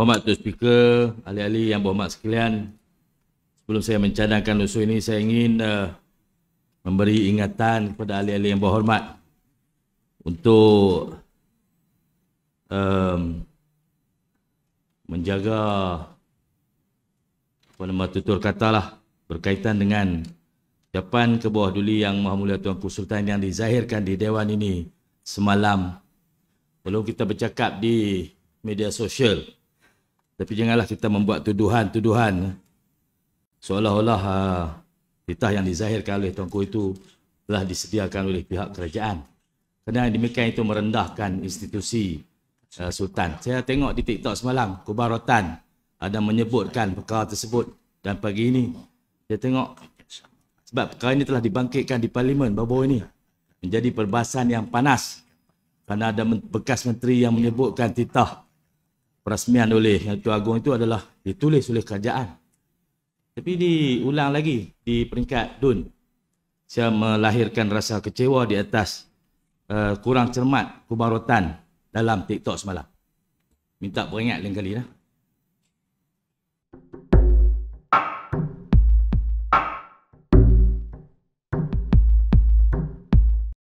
Hormat Tuan Speaker, ahli-ahli yang berhormat sekalian Sebelum saya mencadangkan usul ini, saya ingin uh, memberi ingatan kepada ahli-ahli yang berhormat Untuk um, menjaga apa nama tutur lah berkaitan dengan ucapan kebawah duli yang Maha Mulia Tuanku Sultan yang dizahirkan di Dewan ini semalam belum kita bercakap di media sosial tapi janganlah kita membuat tuduhan-tuduhan seolah-olah ah, titah yang dizahirkan oleh Tuanku itu telah disediakan oleh pihak kerajaan. Kerana demikian itu merendahkan institusi ah, Sultan. Saya tengok di TikTok semalam, Kubarotan ada menyebutkan perkara tersebut dan pagi ini saya tengok sebab perkara ini telah dibangkitkan di parlimen baru ini menjadi perbahasan yang panas kerana ada bekas menteri yang menyebutkan titah perasmian oleh Yang Tuan Agong itu adalah ditulis oleh kerajaan. Tapi diulang lagi di peringkat DUN. Saya melahirkan rasa kecewa di atas uh, kurang cermat kubarutan dalam TikTok semalam. Minta peringat lain kali lah.